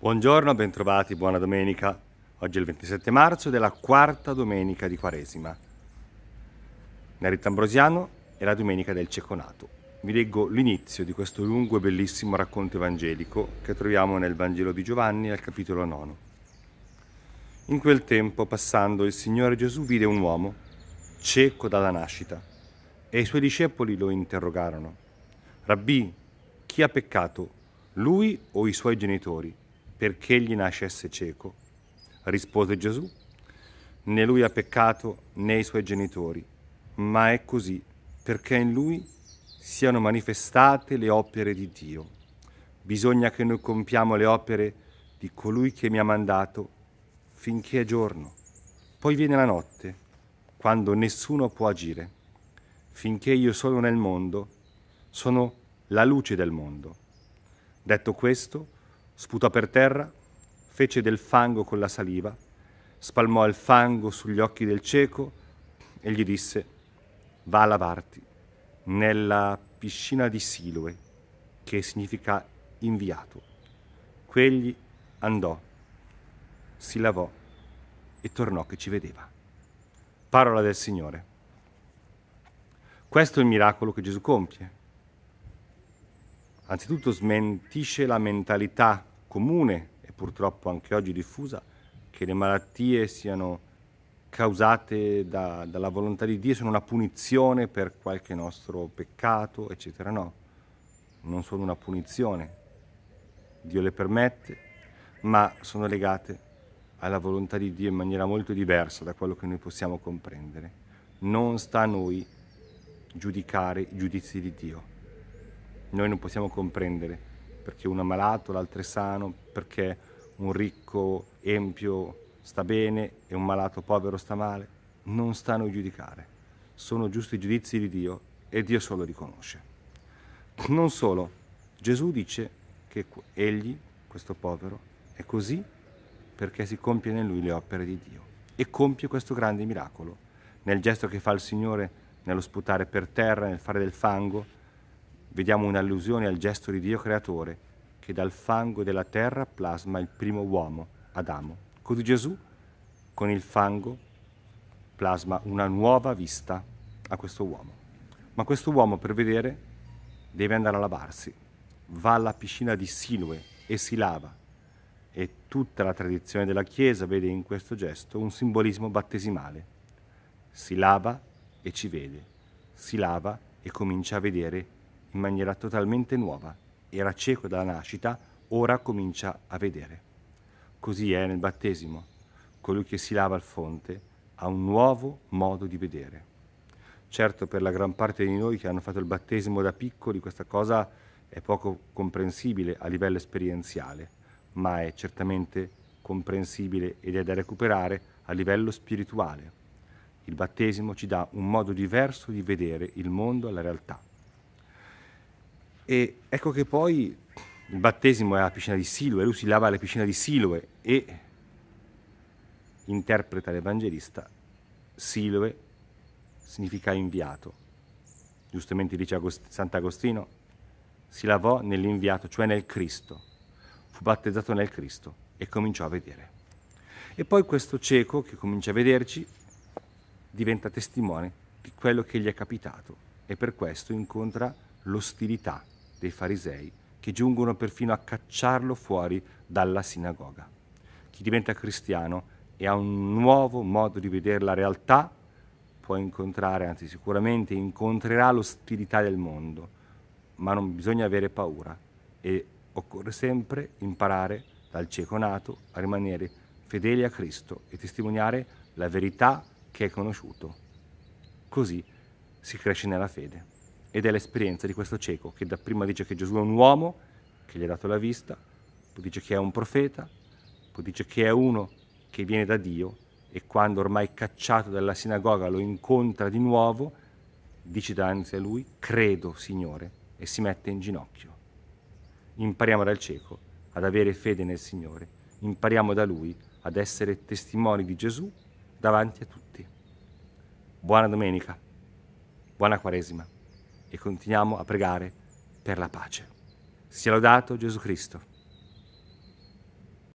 Buongiorno, bentrovati, buona domenica. Oggi è il 27 marzo ed è la quarta domenica di Quaresima. Nel ambrosiano è la domenica del Ceconato. Vi leggo l'inizio di questo lungo e bellissimo racconto evangelico che troviamo nel Vangelo di Giovanni al capitolo 9. In quel tempo, passando, il Signore Gesù vide un uomo, cieco dalla nascita, e i suoi discepoli lo interrogarono. Rabbì, chi ha peccato, lui o i suoi genitori? perché gli nascesse cieco. Rispose Gesù, né lui ha peccato né i suoi genitori, ma è così perché in lui siano manifestate le opere di Dio. Bisogna che noi compiamo le opere di colui che mi ha mandato finché è giorno. Poi viene la notte, quando nessuno può agire. Finché io sono nel mondo, sono la luce del mondo. Detto questo, sputò per terra, fece del fango con la saliva, spalmò il fango sugli occhi del cieco e gli disse, va a lavarti nella piscina di Siloe, che significa inviato. Quegli andò, si lavò e tornò che ci vedeva. Parola del Signore. Questo è il miracolo che Gesù compie. Anzitutto smentisce la mentalità comune e purtroppo anche oggi diffusa che le malattie siano causate da, dalla volontà di Dio sono una punizione per qualche nostro peccato, eccetera. No, non sono una punizione. Dio le permette, ma sono legate alla volontà di Dio in maniera molto diversa da quello che noi possiamo comprendere. Non sta a noi giudicare i giudizi di Dio. Noi non possiamo comprendere perché uno è malato, l'altro è sano, perché un ricco empio sta bene e un malato povero sta male, non stanno a giudicare. Sono giusti i giudizi di Dio e Dio solo li conosce. Non solo, Gesù dice che egli, questo povero, è così perché si compie in lui le opere di Dio e compie questo grande miracolo nel gesto che fa il Signore nello sputare per terra, nel fare del fango, vediamo un'allusione al gesto di Dio creatore che dal fango della terra plasma il primo uomo, Adamo. Così Gesù con il fango plasma una nuova vista a questo uomo. Ma questo uomo per vedere deve andare a lavarsi, va alla piscina di Siloe e si lava. E tutta la tradizione della Chiesa vede in questo gesto un simbolismo battesimale. Si lava e ci vede, si lava e comincia a vedere in maniera totalmente nuova. Era cieco dalla nascita, ora comincia a vedere. Così è nel battesimo. Colui che si lava al fonte ha un nuovo modo di vedere. Certo per la gran parte di noi che hanno fatto il battesimo da piccoli questa cosa è poco comprensibile a livello esperienziale, ma è certamente comprensibile ed è da recuperare a livello spirituale. Il battesimo ci dà un modo diverso di vedere il mondo e la realtà. E ecco che poi il battesimo è la piscina di Siloe, lui si lava alla piscina di Siloe e interpreta l'Evangelista, Siloe significa inviato. Giustamente dice Agost- Sant'Agostino, si lavò nell'inviato, cioè nel Cristo, fu battezzato nel Cristo e cominciò a vedere. E poi questo cieco che comincia a vederci diventa testimone di quello che gli è capitato e per questo incontra l'ostilità dei farisei che giungono perfino a cacciarlo fuori dalla sinagoga. Chi diventa cristiano e ha un nuovo modo di vedere la realtà può incontrare, anzi sicuramente incontrerà l'ostilità del mondo, ma non bisogna avere paura e occorre sempre imparare dal cieco nato a rimanere fedeli a Cristo e testimoniare la verità che è conosciuto. Così si cresce nella fede ed è l'esperienza di questo cieco che dapprima dice che Gesù è un uomo, che gli ha dato la vista, poi dice che è un profeta, poi dice che è uno che viene da Dio e quando ormai cacciato dalla sinagoga lo incontra di nuovo, dice davanti a lui, credo Signore, e si mette in ginocchio. Impariamo dal cieco ad avere fede nel Signore, impariamo da lui ad essere testimoni di Gesù davanti a tutti. Buona domenica, buona Quaresima e continuiamo a pregare per la pace. Sia lodato Gesù Cristo.